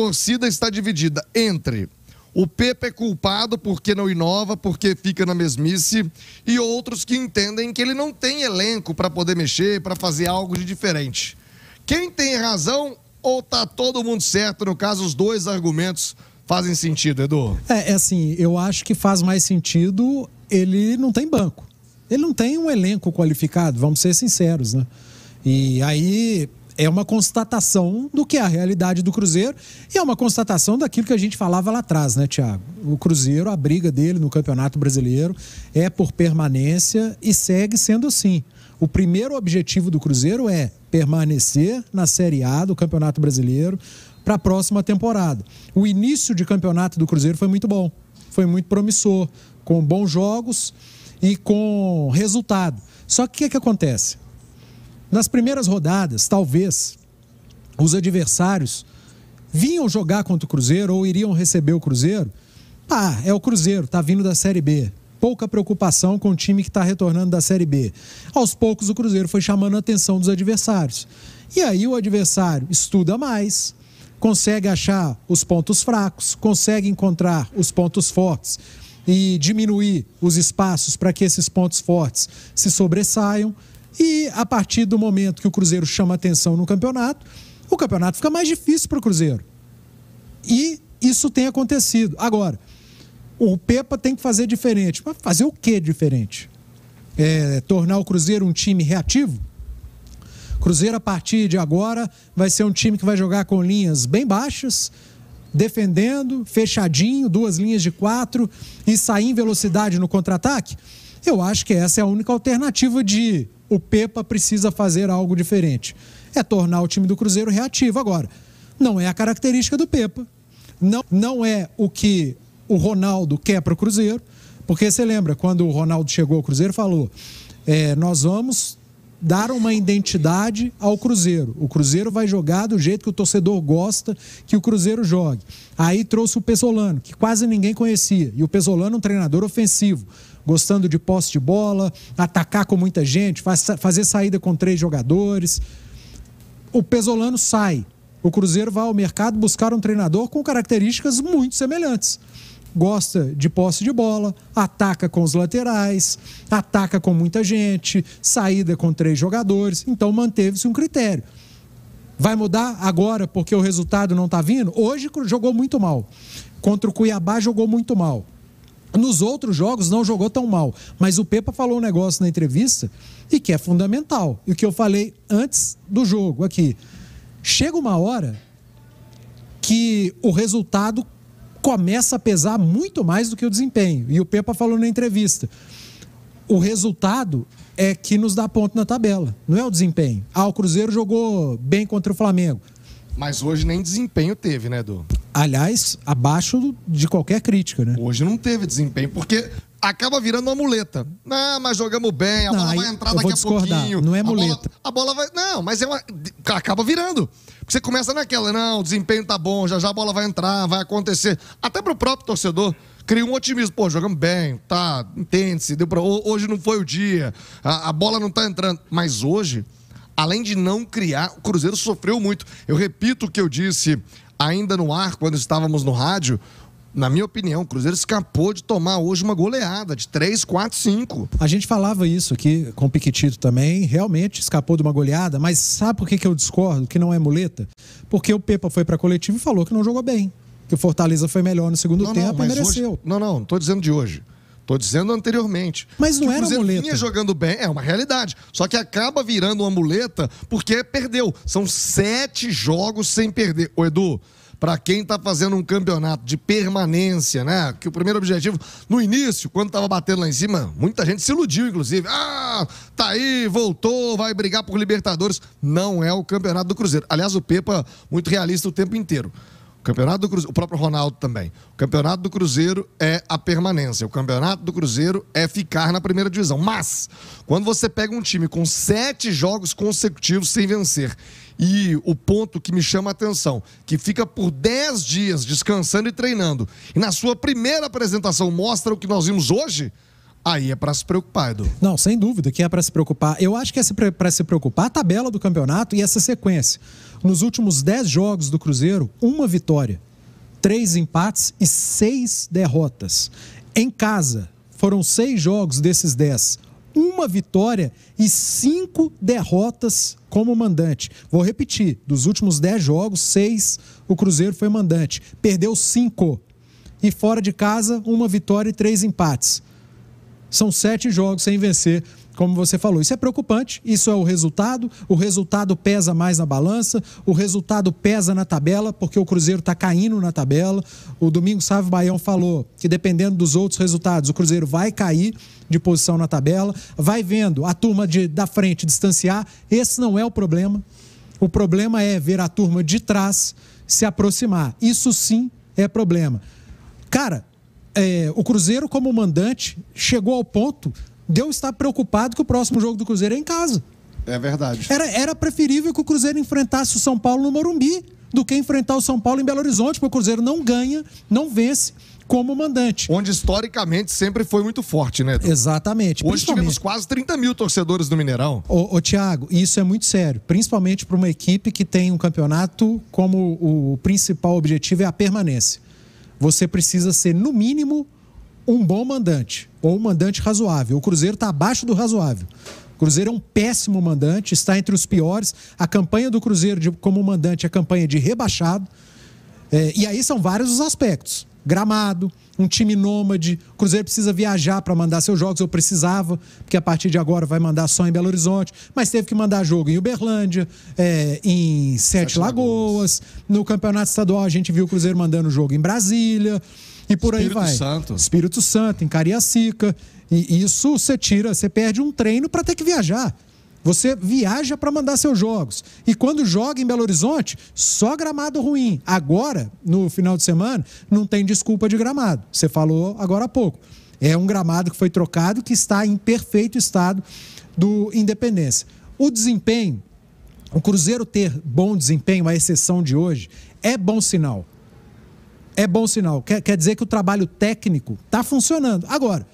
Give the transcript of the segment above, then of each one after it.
torcida está dividida entre o Pepe é culpado porque não inova, porque fica na mesmice, e outros que entendem que ele não tem elenco para poder mexer, para fazer algo de diferente. Quem tem razão ou tá todo mundo certo? No caso, os dois argumentos fazem sentido, Edu? É, é assim, eu acho que faz mais sentido ele não tem banco. Ele não tem um elenco qualificado, vamos ser sinceros, né? E aí é uma constatação do que é a realidade do Cruzeiro e é uma constatação daquilo que a gente falava lá atrás, né, Tiago? O Cruzeiro, a briga dele no Campeonato Brasileiro é por permanência e segue sendo assim. O primeiro objetivo do Cruzeiro é permanecer na Série A do Campeonato Brasileiro para a próxima temporada. O início de campeonato do Cruzeiro foi muito bom, foi muito promissor, com bons jogos e com resultado. Só que o que, que acontece? Nas primeiras rodadas, talvez, os adversários vinham jogar contra o Cruzeiro ou iriam receber o Cruzeiro. Ah, é o Cruzeiro, tá vindo da Série B. Pouca preocupação com o time que está retornando da Série B. Aos poucos, o Cruzeiro foi chamando a atenção dos adversários. E aí o adversário estuda mais, consegue achar os pontos fracos, consegue encontrar os pontos fortes e diminuir os espaços para que esses pontos fortes se sobressaiam. E a partir do momento que o Cruzeiro chama atenção no campeonato, o campeonato fica mais difícil para o Cruzeiro. E isso tem acontecido. Agora, o Pepa tem que fazer diferente. Mas fazer o que diferente? É, tornar o Cruzeiro um time reativo? Cruzeiro, a partir de agora, vai ser um time que vai jogar com linhas bem baixas, defendendo, fechadinho, duas linhas de quatro e sair em velocidade no contra-ataque? Eu acho que essa é a única alternativa de o Pepa precisa fazer algo diferente. É tornar o time do Cruzeiro reativo agora. Não é a característica do Pepa. Não, não é o que o Ronaldo quer para o Cruzeiro. Porque você lembra, quando o Ronaldo chegou ao Cruzeiro, falou: é, nós vamos dar uma identidade ao Cruzeiro. O Cruzeiro vai jogar do jeito que o torcedor gosta que o Cruzeiro jogue. Aí trouxe o Pesolano, que quase ninguém conhecia, e o Pesolano um treinador ofensivo gostando de posse de bola, atacar com muita gente, faz, fazer saída com três jogadores. O Pesolano sai. O Cruzeiro vai ao mercado buscar um treinador com características muito semelhantes gosta de posse de bola, ataca com os laterais, ataca com muita gente, saída com três jogadores. Então manteve-se um critério. Vai mudar agora porque o resultado não está vindo? Hoje jogou muito mal. Contra o Cuiabá jogou muito mal. Nos outros jogos não jogou tão mal, mas o Pepa falou um negócio na entrevista e que é fundamental. E o que eu falei antes do jogo aqui. Chega uma hora que o resultado começa a pesar muito mais do que o desempenho. E o Pepa falou na entrevista. O resultado é que nos dá ponto na tabela, não é o desempenho. Ah, o Cruzeiro jogou bem contra o Flamengo. Mas hoje nem desempenho teve, né, Edu? aliás, abaixo de qualquer crítica, né? Hoje não teve desempenho, porque acaba virando uma muleta. Não, mas jogamos bem, a não, bola vai entrar daqui a pouquinho. Não é muleta. A bola, a bola, vai. Não, mas é uma. Acaba virando. Porque você começa naquela, não, o desempenho tá bom, já já a bola vai entrar, vai acontecer. Até pro próprio torcedor. Cria um otimismo, pô, jogamos bem, tá, entende-se, deu pra... hoje não foi o dia, a, a bola não tá entrando. Mas hoje, além de não criar, o Cruzeiro sofreu muito. Eu repito o que eu disse ainda no ar quando estávamos no rádio. Na minha opinião, o Cruzeiro escapou de tomar hoje uma goleada de 3, 4, 5. A gente falava isso aqui com o Piquetito também, realmente escapou de uma goleada, mas sabe por que, que eu discordo que não é muleta? Porque o Pepa foi para a coletiva e falou que não jogou bem, que o Fortaleza foi melhor no segundo não, tempo não, e mereceu. Hoje... não, não, não estou dizendo de hoje. Tô dizendo anteriormente. Mas não era Cruzeiro amuleta. vinha jogando bem, é uma realidade. Só que acaba virando uma muleta porque perdeu. São sete jogos sem perder. Ô, Edu, para quem está fazendo um campeonato de permanência, né? Que o primeiro objetivo, no início, quando estava batendo lá em cima, muita gente se iludiu, inclusive. Ah, tá aí, voltou, vai brigar por Libertadores. Não é o campeonato do Cruzeiro. Aliás, o Pepa, muito realista o tempo inteiro. Campeonato do Cruzeiro, o próprio Ronaldo também. O Campeonato do Cruzeiro é a permanência. O Campeonato do Cruzeiro é ficar na primeira divisão. Mas, quando você pega um time com sete jogos consecutivos sem vencer, e o ponto que me chama a atenção, que fica por dez dias descansando e treinando, e na sua primeira apresentação mostra o que nós vimos hoje, Aí é para se preocupar, Edu. Não, sem dúvida que é para se preocupar. Eu acho que é para se preocupar a tabela do campeonato e essa sequência. Nos últimos 10 jogos do Cruzeiro, uma vitória, três empates e seis derrotas. Em casa, foram seis jogos desses 10. Uma vitória e cinco derrotas como mandante. Vou repetir: dos últimos 10 jogos, seis o Cruzeiro foi mandante. Perdeu cinco. E fora de casa, uma vitória e três empates são sete jogos sem vencer como você falou. Isso é preocupante, isso é o resultado. O resultado pesa mais na balança, o resultado pesa na tabela, porque o Cruzeiro está caindo na tabela. O Domingo Sávio Baião falou que, dependendo dos outros resultados, o Cruzeiro vai cair de posição na tabela. Vai vendo a turma de, da frente distanciar. Esse não é o problema. O problema é ver a turma de trás se aproximar. Isso sim é problema. Cara, é, o Cruzeiro, como mandante, chegou ao ponto de eu estar preocupado que o próximo jogo do Cruzeiro é em casa. É verdade. Era, era preferível que o Cruzeiro enfrentasse o São Paulo no Morumbi do que enfrentar o São Paulo em Belo Horizonte, porque o Cruzeiro não ganha, não vence como mandante. Onde historicamente sempre foi muito forte, né? Exatamente. Hoje tivemos quase 30 mil torcedores do Mineirão. Ô, ô Tiago, isso é muito sério, principalmente para uma equipe que tem um campeonato como o principal objetivo é a permanência você precisa ser, no mínimo, um bom mandante ou um mandante razoável. O Cruzeiro está abaixo do razoável. O Cruzeiro é um péssimo mandante, está entre os piores. A campanha do Cruzeiro de, como mandante é campanha de rebaixado. É, e aí são vários os aspectos gramado, um time nômade. O Cruzeiro precisa viajar para mandar seus jogos, eu precisava, porque a partir de agora vai mandar só em Belo Horizonte, mas teve que mandar jogo em Uberlândia, é, em Sete, Sete Lagoas. Lagoas. No Campeonato Estadual a gente viu o Cruzeiro mandando jogo em Brasília e por Espírito aí vai. Santo. Espírito Santo, em Cariacica. E isso você tira, você perde um treino para ter que viajar. Você viaja para mandar seus jogos. E quando joga em Belo Horizonte, só gramado ruim. Agora, no final de semana, não tem desculpa de gramado. Você falou agora há pouco. É um gramado que foi trocado que está em perfeito estado do Independência. O desempenho, o Cruzeiro ter bom desempenho, a exceção de hoje, é bom sinal. É bom sinal. Quer, quer dizer que o trabalho técnico está funcionando. Agora,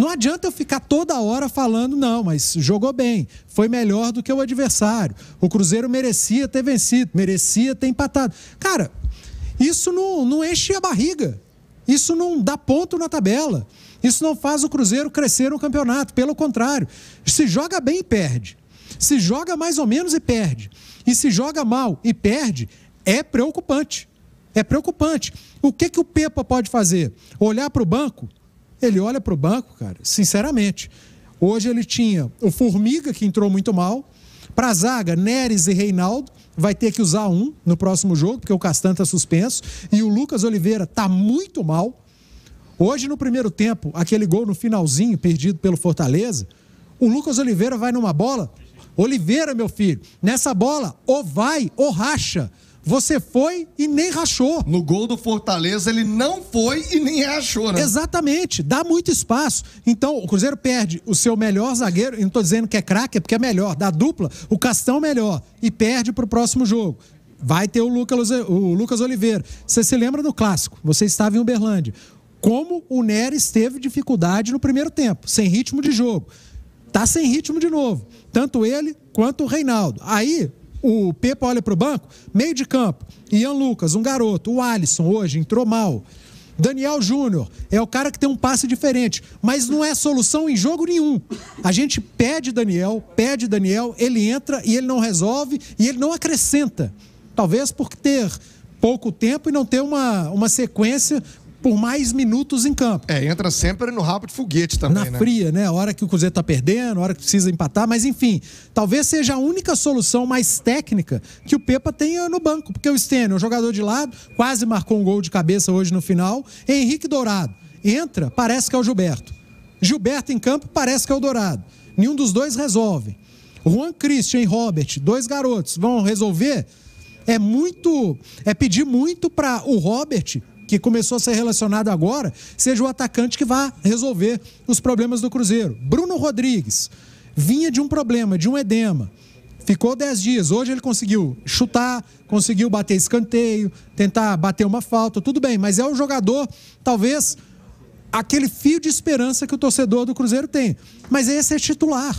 não adianta eu ficar toda hora falando, não, mas jogou bem, foi melhor do que o adversário. O Cruzeiro merecia ter vencido, merecia ter empatado. Cara, isso não, não enche a barriga. Isso não dá ponto na tabela. Isso não faz o Cruzeiro crescer no campeonato. Pelo contrário, se joga bem e perde. Se joga mais ou menos e perde. E se joga mal e perde, é preocupante. É preocupante. O que, que o Pepa pode fazer? Olhar para o banco ele olha para o banco, cara, sinceramente. Hoje ele tinha o Formiga, que entrou muito mal. Para a zaga, Neres e Reinaldo. Vai ter que usar um no próximo jogo, porque o Castan está suspenso. E o Lucas Oliveira tá muito mal. Hoje, no primeiro tempo, aquele gol no finalzinho, perdido pelo Fortaleza, o Lucas Oliveira vai numa bola. Oliveira, meu filho, nessa bola, ou vai ou racha. Você foi e nem rachou. No gol do Fortaleza, ele não foi e nem rachou, né? Exatamente. Dá muito espaço. Então, o Cruzeiro perde o seu melhor zagueiro. Eu não estou dizendo que é craque, é porque é melhor. Da dupla, o Castão melhor. E perde para o próximo jogo. Vai ter o Lucas, o Lucas Oliveira. Você se lembra do clássico? Você estava em Uberlândia. Como o Neres teve dificuldade no primeiro tempo, sem ritmo de jogo. Tá sem ritmo de novo. Tanto ele quanto o Reinaldo. Aí, o Pepa olha para o banco, meio de campo. Ian Lucas, um garoto. O Alisson hoje entrou mal. Daniel Júnior é o cara que tem um passe diferente, mas não é solução em jogo nenhum. A gente pede Daniel, pede Daniel, ele entra e ele não resolve e ele não acrescenta. Talvez por ter pouco tempo e não ter uma, uma sequência por mais minutos em campo. É, entra sempre no rabo de foguete também, Na né? fria, né? A hora que o Cruzeiro tá perdendo, a hora que precisa empatar, mas enfim, talvez seja a única solução mais técnica que o Pepa tenha no banco, porque o Stênio, o jogador de lado, quase marcou um gol de cabeça hoje no final. Henrique Dourado entra, parece que é o Gilberto. Gilberto em campo, parece que é o Dourado. Nenhum dos dois resolve. Juan Christian e Robert, dois garotos, vão resolver? É muito. É pedir muito para o Robert que começou a ser relacionado agora, seja o atacante que vá resolver os problemas do Cruzeiro. Bruno Rodrigues vinha de um problema, de um edema. Ficou 10 dias. Hoje ele conseguiu chutar, conseguiu bater escanteio, tentar bater uma falta, tudo bem, mas é o jogador, talvez, aquele fio de esperança que o torcedor do Cruzeiro tem. Mas esse é titular.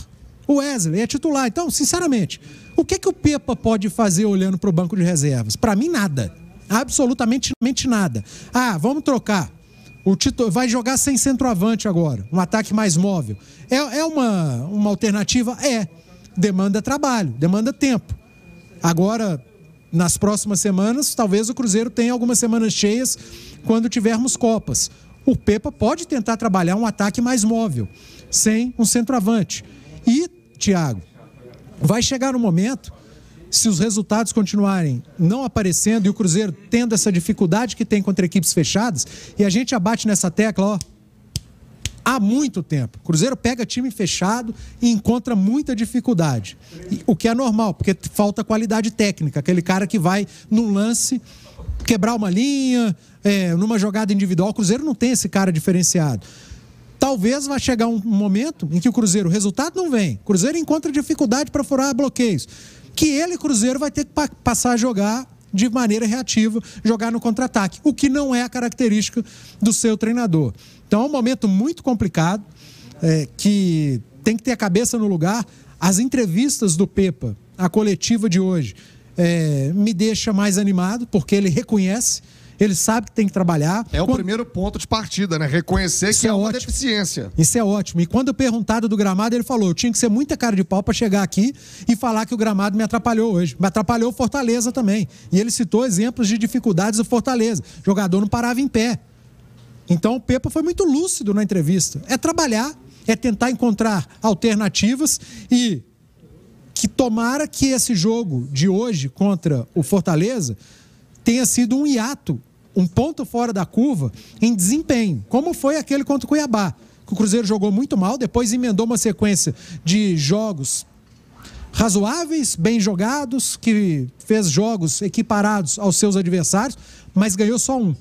O Wesley é titular. Então, sinceramente, o que, é que o Pepa pode fazer olhando para o banco de reservas? Para mim, nada absolutamente nada. Ah, vamos trocar. O Tito vai jogar sem centroavante agora, um ataque mais móvel. É, é uma, uma alternativa? É. Demanda trabalho, demanda tempo. Agora, nas próximas semanas, talvez o Cruzeiro tenha algumas semanas cheias quando tivermos Copas. O Pepa pode tentar trabalhar um ataque mais móvel, sem um centroavante. E, Thiago, vai chegar um momento se os resultados continuarem não aparecendo e o Cruzeiro tendo essa dificuldade que tem contra equipes fechadas, e a gente abate nessa tecla, ó, há muito tempo. O Cruzeiro pega time fechado e encontra muita dificuldade. E, o que é normal, porque falta qualidade técnica, aquele cara que vai num lance quebrar uma linha, é, numa jogada individual. O Cruzeiro não tem esse cara diferenciado. Talvez vá chegar um momento em que o Cruzeiro, o resultado não vem. O Cruzeiro encontra dificuldade para furar bloqueios. Que ele, Cruzeiro, vai ter que pa passar a jogar de maneira reativa, jogar no contra-ataque, o que não é a característica do seu treinador. Então é um momento muito complicado, é, que tem que ter a cabeça no lugar. As entrevistas do Pepa, a coletiva de hoje, é, me deixa mais animado, porque ele reconhece ele sabe que tem que trabalhar. É o primeiro ponto de partida, né? Reconhecer Isso que é, é uma ótimo. deficiência. Isso é ótimo. E quando perguntado do gramado, ele falou: eu tinha que ser muita cara de pau para chegar aqui e falar que o gramado me atrapalhou hoje. Me atrapalhou o Fortaleza também. E ele citou exemplos de dificuldades do Fortaleza. O jogador não parava em pé. Então o Pepa foi muito lúcido na entrevista. É trabalhar, é tentar encontrar alternativas e que tomara que esse jogo de hoje contra o Fortaleza tenha sido um hiato um ponto fora da curva em desempenho, como foi aquele contra o Cuiabá. Que o Cruzeiro jogou muito mal, depois emendou uma sequência de jogos razoáveis, bem jogados, que fez jogos equiparados aos seus adversários, mas ganhou só um.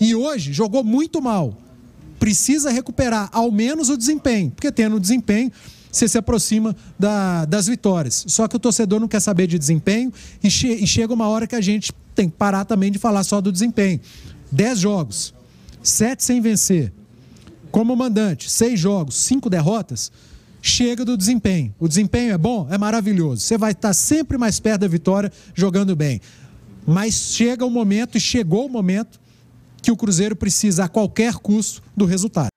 E hoje jogou muito mal. Precisa recuperar ao menos o desempenho, porque tendo o desempenho, você se aproxima da, das vitórias. Só que o torcedor não quer saber de desempenho e, che e chega uma hora que a gente tem que parar também de falar só do desempenho. Dez jogos, sete sem vencer. Como mandante, Seis jogos, cinco derrotas. Chega do desempenho. O desempenho é bom? É maravilhoso. Você vai estar sempre mais perto da vitória jogando bem. Mas chega o momento, e chegou o momento, que o Cruzeiro precisa a qualquer custo do resultado.